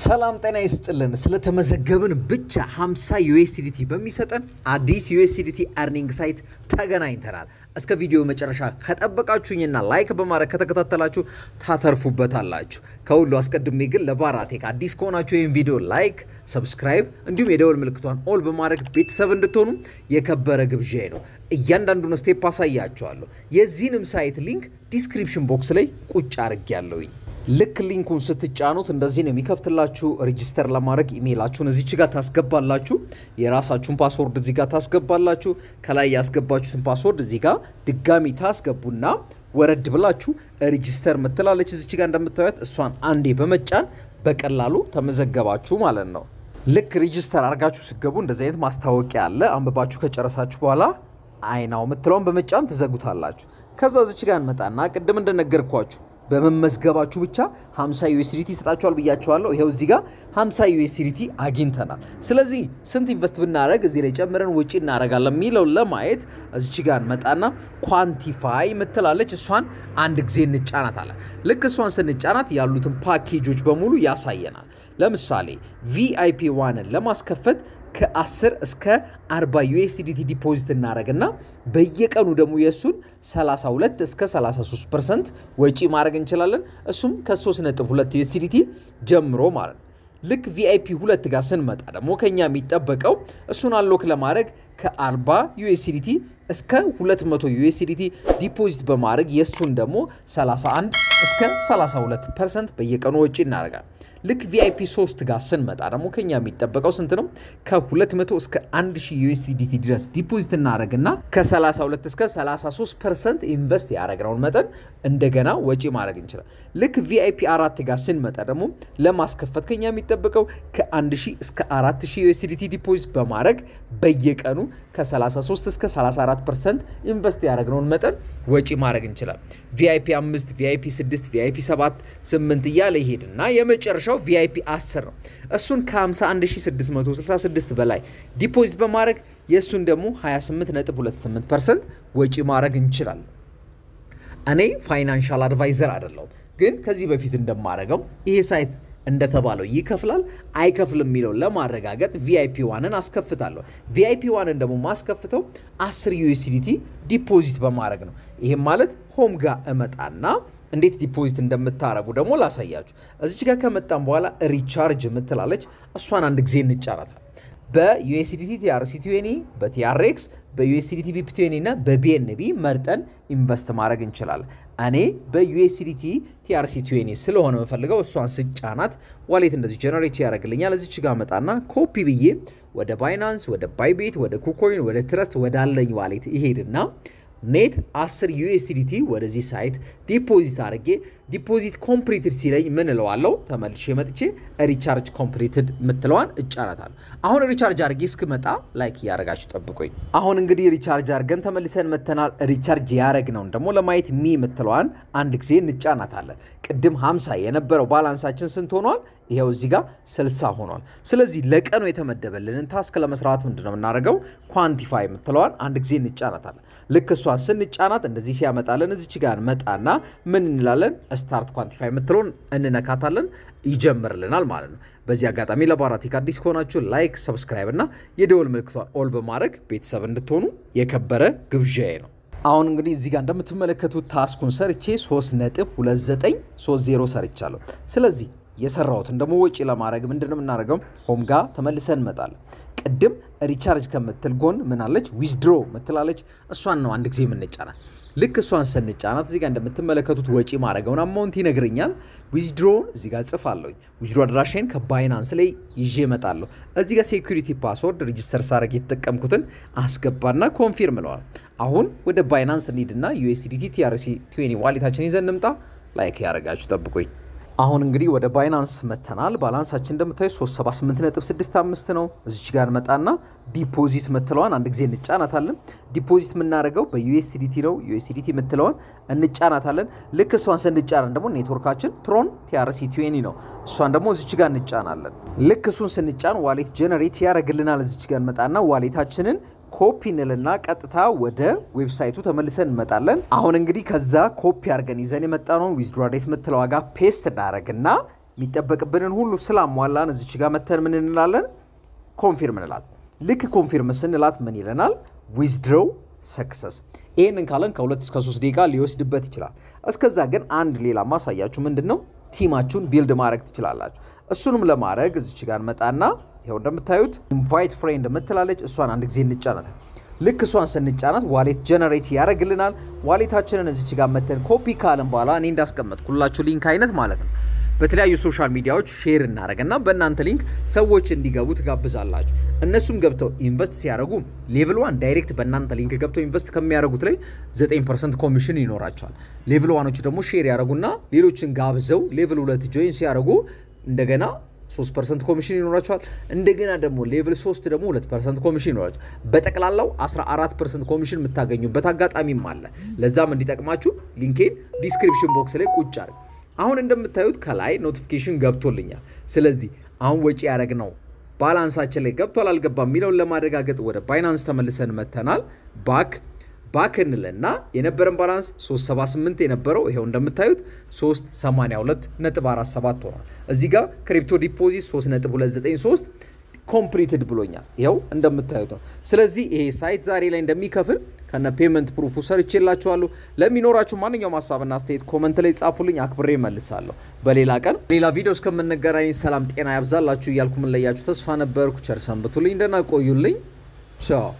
ሰላም ጤና ይስጥልን። ስለተመዘገብን ብቻ 50 ዩኤስዲቲ በሚሰጠን አዲስ ዩኤስዲቲ አርኒንግ ሳይት ተገናኝተናል። እስከ ቪዲዮ መጨረሻ ከጠበቃችሁኝና ላይክ በማድረግ ከተከታተላችሁ ታተርፉበታላችሁ። ከሁሉ አስቀድሜ ግን ለባራቴክ አዲስ ከሆናችሁ ይህን ቪዲዮ ላይክ፣ ሰብስክራይብ እንዲሁም የደወል ምልክቷን ኦል በማድረግ ቤተሰብ እንድትሆኑ የከበረ ግብዣ ነው። እያንዳንዱን ስቴፕ አሳያችኋለሁ። የዚህንም ሳይት ሊንክ ዲስክሪፕሽን ቦክስ ላይ ቁጭ አርግ ያለውኝ ልክ ሊንኩን ስትጫኑት እንደዚህ ነው የሚከፍትላችሁ። ሬጅስተር ለማድረግ ኢሜይላችሁን እዚች ጋር ታስገባላችሁ። የራሳችሁን ፓስወርድ እዚህ ጋር ታስገባላችሁ። ከላይ ያስገባችሁትን ፓስወርድ እዚህ ጋር ድጋሚ ታስገቡና ወረድ ብላችሁ ሬጅስተር ምትላለች እዚች ጋር እንደምታዩት እሷን አንዴ በመጫን በቀላሉ ተመዘገባችሁ ማለት ነው። ልክ ሬጅስተር አድርጋችሁ ስገቡ እንደዚህ አይነት ማስታወቂያ አለ። አንብባችሁ ከጨረሳችሁ በኋላ አይናው ምትለውን በመጫን ትዘጉታላችሁ። ከዛ እዚች ጋር እንመጣና ቅድም እንደነገርኳችሁ በመመዝገባችሁ ብቻ 50 ዩኤስዲቲ ይሰጣችኋል ብያችኋለሁ። ይሄው እዚህ ጋር 50 ዩኤስዲቲ አግኝተናል። ስለዚህ ስንት ኢንቨስት ብናደረግ እዚህ ላይ ጨምረን ውጪ እናደረጋለን የሚለው ለማየት እዚች ጋር መጣና ኳንቲፋይ ምትላለች። እሷን አንድ ጊዜ እንጫናታለን። ልክ እሷን ስንጫናት ያሉትን ፓኬጆች በሙሉ ያሳየናል። ለምሳሌ ቪአይፒ ዋንን ለማስከፈት ከ10 እስከ 40 ዩኤስዲቲ ዲፖዚት እናደረግና በየቀኑ ደግሞ የእሱን 32 እስከ 33 ፐርሰንት ወጪ ማድረግ እንችላለን። እሱም ከ3.2 ዩኤስዲቲ ጀምሮ ማለት ነው። ልክ ቪአይፒ ሁለት ጋር ስንመጣ ደግሞ ከኛ የሚጠበቀው እሱን አንሎክ ለማድረግ ከ40 ዩኤስዲቲ እስከ 200 ዩኤስዲቲ ዲፖዚት በማድረግ የእሱን ደግሞ 31 እስከ 32 ፐርሰንት በየቀኑ ወጪ እናደርጋል። ልክ ቪአይፒ 3 ጋር ስንመጣ ደግሞ ከኛ የሚጠበቀው ስንት ነው? ከ200 እስከ 1000 ዩኤስዲቲ ድረስ ዲፖዚት እናደርግና ከ32 እስከ 33 ፐርሰንት ኢንቨስት ያደረግነውን መጠን እንደገና ወጪ ማድረግ እንችላል። ልክ ቪአይፒ 4 ጋር ስንመጣ ደግሞ ለማስከፈት ከኛ የሚጠበቀው ከ1000 እስከ 4000 ዩኤስዲቲ ዲፖዚት በማድረግ በየቀኑ ከ33 እስከ 34 ፐርሰንት ኢንቨስት ያደረግነውን መጠን ወጪ ማድረግ እንችላለን። ቪአይፒ 5 ቪአይፒ 6 ስድስት ቪአይፒ ሰባት ስምንት እያለ ይሄድና የመጨረሻው ቪአይፒ አስር ነው። እሱን ከ51666 በላይ ዲፖዚት በማድረግ የእሱን ደግሞ 28.28 ፐርሰንት ወጪ ማድረግ እንችላለን። እኔ ፋይናንሻል አድቫይዘር አይደለሁም፣ ግን ከዚህ በፊት እንደማደርገው ይሄ ሳይት እንደተባለው ይከፍላል አይከፍልም የሚለውን ለማረጋገጥ ቪአይፒ ዋንን አስከፍታለሁ። ቪአይፒ ዋንን ደግሞ ማስከፍተው 10 ዩኤስዲቲ ዲፖዚት በማድረግ ነው። ይህም ማለት ሆም ጋር እመጣና እንዴት ዲፖዚት እንደምታረጉ ደግሞ ላሳያችሁ። እዚች ጋር ከመጣም በኋላ ሪቻርጅ የምትላለች እሷን አንድ ጊዜ እንጫናታል። በዩኤስዲቲ ቲአርሲቲዩኒ በቲአርኤክስ በዩኤስዲቲ ቢፒቲዩኒ እና በቢኤንቢ መርጠን ኢንቨስት ማድረግ እንችላለን። እኔ በዩኤስዲቲ ቲአርሲቲዩኒ ስለሆነ የምፈልገው እሷን ስጫናት ዋሌት እንደዚህ ጀነሬት ያደርግልኛል። እዚች ጋር መጣና ኮፒ ብዬ ወደ ባይናንስ፣ ወደ ባይቤት፣ ወደ ኩኮይን፣ ወደ ትረስት ወዳለኝ ዋሌት ይሄድና ኔት 10 ዩኤስዲቲ ወደዚህ ሳይት ዲፖዚት አድርጌ ዲፖዚት ኮምፕሊትድ ሲለኝ ምን እለዋለሁ? ተመልሼ መጥቼ ሪቻርጅ ኮምፕሊትድ የምትለዋን እጫናታለሁ። አሁን ሪቻርጅ አድርጌ እስክመጣ ላይክ እያደረጋችሁ ጠብቆኝ። አሁን እንግዲህ ሪቻርጅ አድርገን ተመልሰን መተናል። ሪቻርጅ ያደረግነውን ደግሞ ለማየት ሚ የምትለዋን አንድ ጊዜ እንጫናታለን። ቅድም 50 የነበረው ባላንሳችን ስንት ሆኗል? ይኸው እዚህ ጋር 60 ሆኗል። ስለዚህ ለቀኑ የተመደበልንን ታስክ ለመስራት ምንድን ነው የምናደርገው? ኳንቲፋይ የምትለዋን አንድ ጊዜ እንጫናታለን። ልክ እሷን ስንጫናት እንደዚህ ሲያመጣለን እዚች ጋር መጣና ምን እንላለን? ስታርት ኳንቲፋይ የምትለውን እንነካታለን። ይጀምርልናል ማለት ነው። በዚህ አጋጣሚ ለባራቲክ አዲስ ከሆናችሁ ላይክ፣ ሰብስክራይብ እና የደወል ምልክቷን ኦል በማድረግ ቤተሰብ እንድትሆኑ የከበረ ግብዣዬ ነው። አሁን እንግዲህ እዚህ ጋር እንደምትመለከቱት ታስኩን ሰርቼ 3.29 30 ሰርቻለሁ። ስለዚህ የሰራሁትን ደግሞ ወጪ ለማድረግ ምንድን ነው የምናደርገው? ሆም ጋ ተመልሰን እንመጣለን። ቅድም ሪቻርጅ ከምትል ጎን ምናለች? ዊዝድሮ ምትላለች። እሷን ነው አንድ ጊዜ የምንጫናት። ልክ እሷን ስንጫናት እዚጋ እንደምትመለከቱት ወጪ ማድረገውን አማውንት ይነግረኛል። ዊዝድሮውን እዚጋ ጽፋለሁኝ። ዊዝድሮ አድራሻዬን ከባይናንስ ላይ ይዤ እመጣለሁ። እዚጋ ሴኩሪቲ ፓስወርድ ሪጅስተር ሳረግ የተጠቀምኩትን አስገባና ኮንፊርም ነዋል። አሁን ወደ ባይናንስ እንሂድና ዩኤስዲቲ ቲአርሲ ዋሌታችን ይዘን እንምጣ። ላይክ ያደረጋችሁ ጠብቁኝ። አሁን እንግዲህ ወደ ባይናንስ መተናል። ባላንሳችን እንደምታዩ 378.65 ነው። እዚች ጋር መጣና ዲፖዚት ምትለዋን አንድ ጊዜ እንጫናታለን። ዲፖዚት የምናደርገው በዩኤስዲቲ ነው። ዩኤስዲቲ ምትለዋን እንጫናታለን። ልክ እሷን ስንጫናን ደግሞ ኔትወርካችን ትሮን ቲአርሲ ቲዌኒ ነው። እሷን ደግሞ እዚች ጋር እንጫናለን። ልክ እሱን ስንጫን ዋሌት ጀነሬት ያደርግልናል። እዚች ጋር መጣና ዋሌታችንን ኮፒ እንልና ቀጥታ ወደ ዌብሳይቱ ተመልሰን እንመጣለን። አሁን እንግዲህ ከዛ ኮፒ አድርገን ይዘን የመጣነውን ዊዝድሮ አድሬስ የምትለው ዋጋ ፔስት እናደረግና የሚጠበቅብንን ሁሉ ስላሟላን እዚች ጋር መተን ምን እንላለን? ኮንፊርም እንላት። ልክ ኮንፊርም ስንላት ምን ይለናል? ዊዝድሮው ሰክሰስ። ይህንን ካለን ከሁለት እስከ ሶስት ደቂቃ ሊወስድበት ይችላል። እስከዛ ግን አንድ ሌላ ማሳያችሁ ምንድን ነው፣ ቲማችሁን ቢልድ ማድረግ ትችላላችሁ። እሱንም ለማድረግ እዚች ጋር እንመጣና ይኸው እንደምታዩት ኢንቫይት ፍሬንድ የምትላለች እሷን አንድ ጊዜ እንጫናታል። ልክ እሷን ስንጫናት ዋሌት ጀነሬት ያደርግልናል። ዋሌታችንን እዚች ጋር መተን ኮፒ ካለን በኋላ እኔ እንዳስቀመጥኩላችሁ ሊንክ አይነት ማለት ነው በተለያዩ ሶሻል ሚዲያዎች ሼር እናደረግና በእናንተ ሊንክ ሰዎች እንዲገቡ ትጋብዛላችሁ። እነሱም ገብተው ኢንቨስት ሲያደርጉ ሌቭል ዋን ዳይሬክት በእናንተ ሊንክ ገብተው ኢንቨስት ከሚያደርጉት ላይ 9 ኮሚሽን ይኖራቸዋል። ሌቭል ዋኖች ደግሞ ሼር ያደረጉና ሌሎችን ጋብዘው ሌቭል ሁለት ጆይን ሲያደርጉ እንደገና 3 ፐርሰንት ኮሚሽን ይኖራቸዋል። እንደገና ደግሞ ሌቭል 3 ደግሞ 2 ፐርሰንት ኮሚሽን ይኖራቸዋል። በጠቅላላው 14 ፐርሰንት ኮሚሽን የምታገኙበት አጋጣሚም አለ። ለዛም እንዲጠቅማችሁ ሊንኬን ዲስክሪፕሽን ቦክስ ላይ ቁጭ አድርግ። አሁን እንደምታዩት ከላይ ኖቲፊኬሽን ገብቶልኛል። ስለዚህ አሁን ወጪ ያደረግ ነው ባላንሳችን ላይ ገብቷል አልገባም የሚለውን ለማረጋገጥ ወደ ባይናንስ ተመልሰን መተናል ባክ ባክ እንልና የነበረን ባላንስ 378 የነበረው ይኸው እንደምታዩት 382 ነጥብ 47 ሆኗል። እዚህ ጋር ክሪፕቶ ዲፖዚት 3293 ኮምፕሊትድ ብሎኛል። ይኸው እንደምታዩት ነው። ስለዚህ ይሄ ሳይት ዛሬ ላይ እንደሚከፍል ከነ ፔመንት ፕሩፉ ሰርቼላችኋለሁ። ለሚኖራችሁ ማንኛውም ሀሳብና አስተያየት ኮመንት ላይ ጻፉልኝ፣ አክብሬ መልሳለሁ። በሌላ ቀን ሌላ ቪዲዮ እስከምንገናኝ ሰላም ጤና ያብዛላችሁ እያልኩ ምንለያችሁ ተስፋ ነበርኩ። ቸር ሰንብቱልኝ፣ ደህና ቆዩልኝ። ቻው